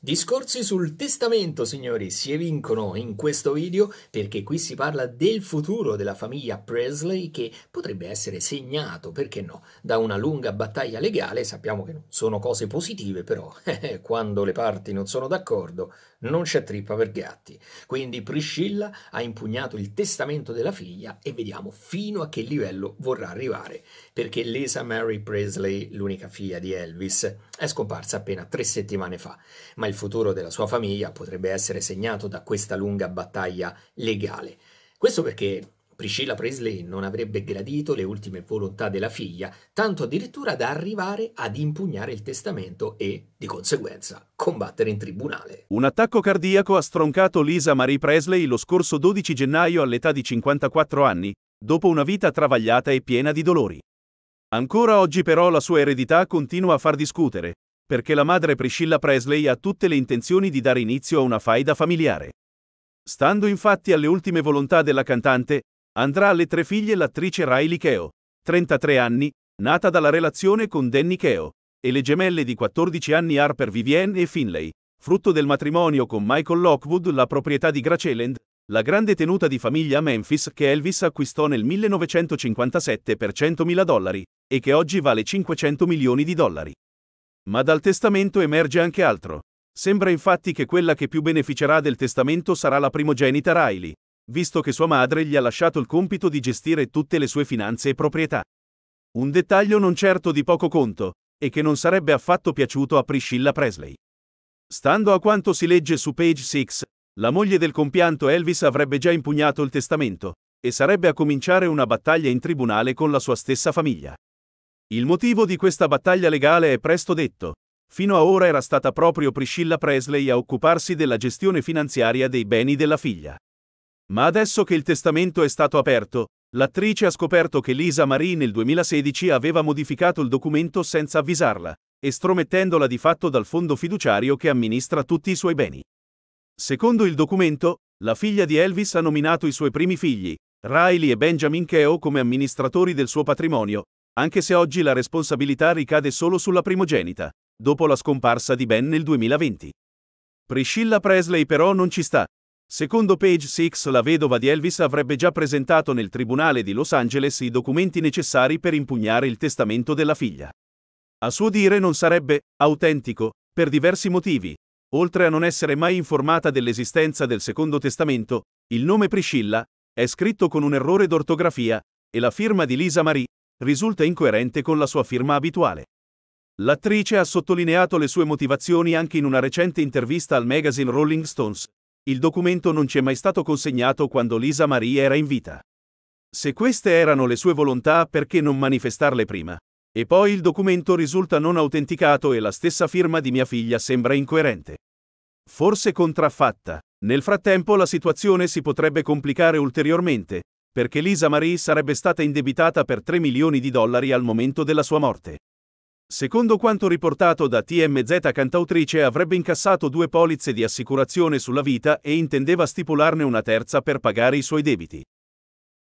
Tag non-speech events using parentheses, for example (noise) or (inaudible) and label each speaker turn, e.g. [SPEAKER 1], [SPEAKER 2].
[SPEAKER 1] Discorsi sul testamento, signori, si evincono in questo video perché qui si parla del futuro della famiglia Presley che potrebbe essere segnato, perché no, da una lunga battaglia legale. Sappiamo che non sono cose positive, però (laughs) eh, eh, quando le parti non sono d'accordo non c'è trippa per gatti. Quindi Priscilla ha impugnato il testamento della figlia e vediamo fino a che livello vorrà arrivare, perché Lisa Mary Presley, l'unica figlia di Elvis, è scomparsa appena tre settimane fa. Ma il futuro della sua famiglia potrebbe essere segnato da questa lunga battaglia legale. Questo perché Priscilla Presley non avrebbe gradito le ultime volontà della figlia, tanto addirittura da arrivare ad impugnare il testamento e, di conseguenza, combattere in tribunale.
[SPEAKER 2] Un attacco cardiaco ha stroncato Lisa Marie Presley lo scorso 12 gennaio all'età di 54 anni, dopo una vita travagliata e piena di dolori. Ancora oggi però la sua eredità continua a far discutere, perché la madre Priscilla Presley ha tutte le intenzioni di dare inizio a una faida familiare. Stando infatti alle ultime volontà della cantante, andrà alle tre figlie l'attrice Riley Keo, 33 anni, nata dalla relazione con Danny Keo, e le gemelle di 14 anni Harper Vivienne e Finlay, frutto del matrimonio con Michael Lockwood la proprietà di Graceland, la grande tenuta di famiglia a Memphis che Elvis acquistò nel 1957 per 100.000 dollari e che oggi vale 500 milioni di dollari. Ma dal testamento emerge anche altro. Sembra infatti che quella che più beneficerà del testamento sarà la primogenita Riley, visto che sua madre gli ha lasciato il compito di gestire tutte le sue finanze e proprietà. Un dettaglio non certo di poco conto, e che non sarebbe affatto piaciuto a Priscilla Presley. Stando a quanto si legge su page 6, la moglie del compianto Elvis avrebbe già impugnato il testamento, e sarebbe a cominciare una battaglia in tribunale con la sua stessa famiglia. Il motivo di questa battaglia legale è presto detto. Fino a ora era stata proprio Priscilla Presley a occuparsi della gestione finanziaria dei beni della figlia. Ma adesso che il testamento è stato aperto, l'attrice ha scoperto che Lisa Marie nel 2016 aveva modificato il documento senza avvisarla, estromettendola di fatto dal fondo fiduciario che amministra tutti i suoi beni. Secondo il documento, la figlia di Elvis ha nominato i suoi primi figli, Riley e Benjamin Keo come amministratori del suo patrimonio, anche se oggi la responsabilità ricade solo sulla primogenita, dopo la scomparsa di Ben nel 2020. Priscilla Presley però non ci sta. Secondo Page 6 la vedova di Elvis avrebbe già presentato nel tribunale di Los Angeles i documenti necessari per impugnare il testamento della figlia. A suo dire non sarebbe autentico, per diversi motivi. Oltre a non essere mai informata dell'esistenza del secondo testamento, il nome Priscilla è scritto con un errore d'ortografia e la firma di Lisa Marie risulta incoerente con la sua firma abituale. L'attrice ha sottolineato le sue motivazioni anche in una recente intervista al magazine Rolling Stones. Il documento non ci è mai stato consegnato quando Lisa Marie era in vita. Se queste erano le sue volontà, perché non manifestarle prima? E poi il documento risulta non autenticato e la stessa firma di mia figlia sembra incoerente. Forse contraffatta. Nel frattempo la situazione si potrebbe complicare ulteriormente, perché Lisa Marie sarebbe stata indebitata per 3 milioni di dollari al momento della sua morte. Secondo quanto riportato da TMZ cantautrice avrebbe incassato due polizze di assicurazione sulla vita e intendeva stipularne una terza per pagare i suoi debiti.